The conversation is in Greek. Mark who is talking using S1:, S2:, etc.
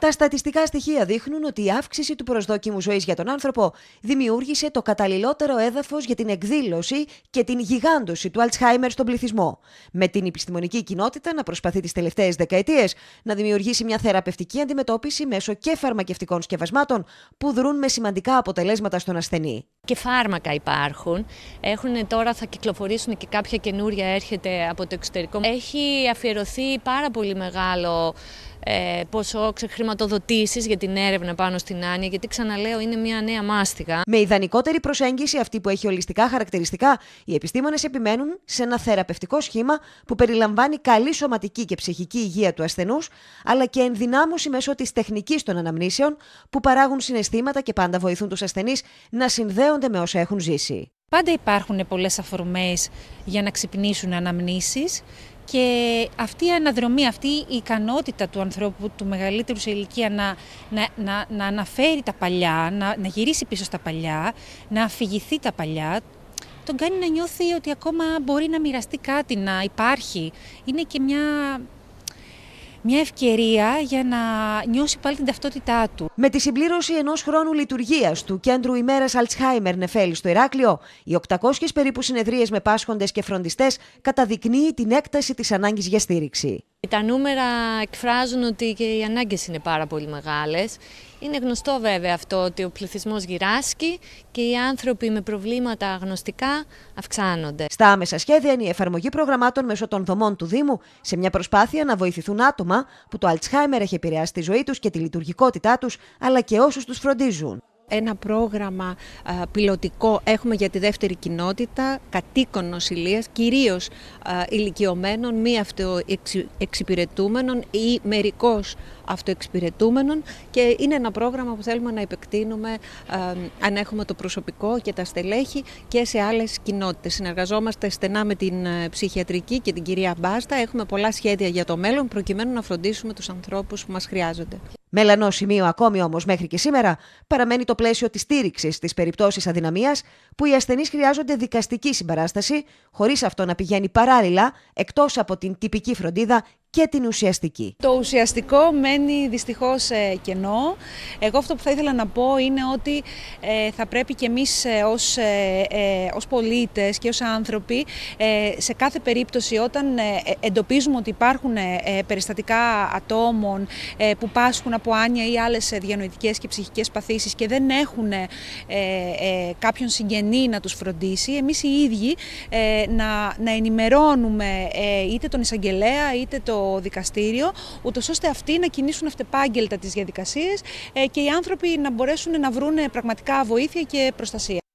S1: Τα στατιστικά στοιχεία δείχνουν ότι η αύξηση του προσδόκιμου ζωής για τον άνθρωπο δημιούργησε το καταλληλότερο έδαφος για την εκδήλωση και την γιγάντωση του Αλτσχάιμερ στον πληθυσμό. Με την επιστημονική κοινότητα να προσπαθεί τις τελευταίες δεκαετίες να δημιουργήσει μια θεραπευτική αντιμετώπιση μέσω και φαρμακευτικών σκευασμάτων που δρούν με σημαντικά αποτελέσματα στον ασθενή.
S2: Και φάρμακα υπάρχουν. Έχουν τώρα, θα κυκλοφορήσουν και κάποια καινούρια έρχεται από το εξωτερικό. Έχει αφιερωθεί πάρα πολύ μεγάλο ε, πόσο χρηματοδοτήσεις για την έρευνα πάνω στην άνοια, γιατί ξαναλέω είναι μια νέα μάστιγα. Με ιδανικότερη
S1: προσέγγιση αυτή που έχει ολιστικά χαρακτηριστικά, οι επιστήμονες επιμένουν σε ένα θεραπευτικό σχήμα που περιλαμβάνει καλή σωματική και ψυχική υγεία του ασθενούς, αλλά και ενδυνάμωση μέσω της τεχνικής των αναμνήσεων που παράγουν συναισθήματα και πάντα βοηθούν τους ασθενείς να συνδέονται με όσα έχουν ζήσει.
S3: Πάντα υπάρχουν πολλές αφορμές για να ξυπνήσουν αναμνήσεις και αυτή η αναδρομή, αυτή η ικανότητα του ανθρώπου του μεγαλύτερου σε ηλικία να, να, να, αναφέρει τα παλιά, να, να γυρίσει πίσω στα παλιά, να αφηγηθεί τα παλιά, τον κάνει να νιώθει ότι ακόμα μπορεί να μοιραστεί κάτι, να υπάρχει. Είναι και μια μια ευκαιρία για να
S1: νιώσει πάλι την ταυτότητά του. Με τη συμπλήρωση ενός χρόνου λειτουργίας του Κέντρου ημέρας Αλτσχάιμερ Νεφέλη στο Ηράκλειο, οι 800 περίπου συνεδρίες με πάσχοντες και φροντιστές καταδεικνύει την έκταση της ανάγκης για στήριξη.
S2: Τα νούμερα εκφράζουν ότι και οι ανάγκες είναι πάρα πολύ μεγάλες. Είναι γνωστό βέβαια αυτό ότι ο πληθυσμός γυράσκει και οι άνθρωποι με προβλήματα γνωστικά αυξάνονται. Στα
S1: άμεσα σχέδια είναι η εφαρμογή προγραμμάτων μέσω των δομών του Δήμου σε μια προσπάθεια να βοηθηθούν άτομα που το Αλτσχάιμερ έχει επηρεάσει τη ζωή τους και τη λειτουργικότητά τους αλλά και όσους τους φροντίζουν ένα πρόγραμμα
S4: πιλωτικό έχουμε για τη δεύτερη κοινότητα κατοίκων νοσηλείας, κυρίως ηλικιωμένων, μη αυτοεξυπηρετούμενων ή μερικώς αυτοεξυπηρετούμενων και είναι ένα πρόγραμμα που θέλουμε να επεκτείνουμε αν έχουμε το προσωπικό και τα στελέχη και σε άλλες κοινότητες. Συνεργαζόμαστε στενά με την ε, ψυχιατρική και την κυρία Μπάστα. Έχουμε πολλά σχέδια για το μέλλον προκειμένου να φροντίσουμε τους ανθρώπους που μας χρειάζονται.
S1: Μελανό σημείο ακόμη όμως μέχρι και σήμερα παραμένει το πλαίσιο της στήριξης στι περιπτώσεις αδυναμίας που οι ασθενείς χρειάζονται δικαστική συμπαράσταση, χωρίς αυτό να πηγαίνει παράλληλα εκτός από την τυπική φροντίδα και την ουσιαστική.
S5: Το ουσιαστικό μένει δυστυχώς ε, κενό. Εγώ αυτό που θα ήθελα να πω είναι ότι ε, θα πρέπει και εμείς ε, ως, ως πολίτες και ως άνθρωποι σε κάθε περίπτωση όταν εντοπίζουμε ότι υπάρχουν περιστατικά ατόμων που πάσχουν από άνοια ή άλλες διανοητικές και ψυχικές παθήσεις και δεν έχουν κάποιον συγγενή να τους φροντίσει, εμείς οι ίδιοι να, να ενημερώνουμε είτε τον εισαγγελέα είτε το δικαστήριο, ούτως ώστε αυτοί να κινήσουν αυτεπάγγελτα τις διαδικασίες ε, και οι άνθρωποι να μπορέσουν να βρουν πραγματικά βοήθεια και προστασία.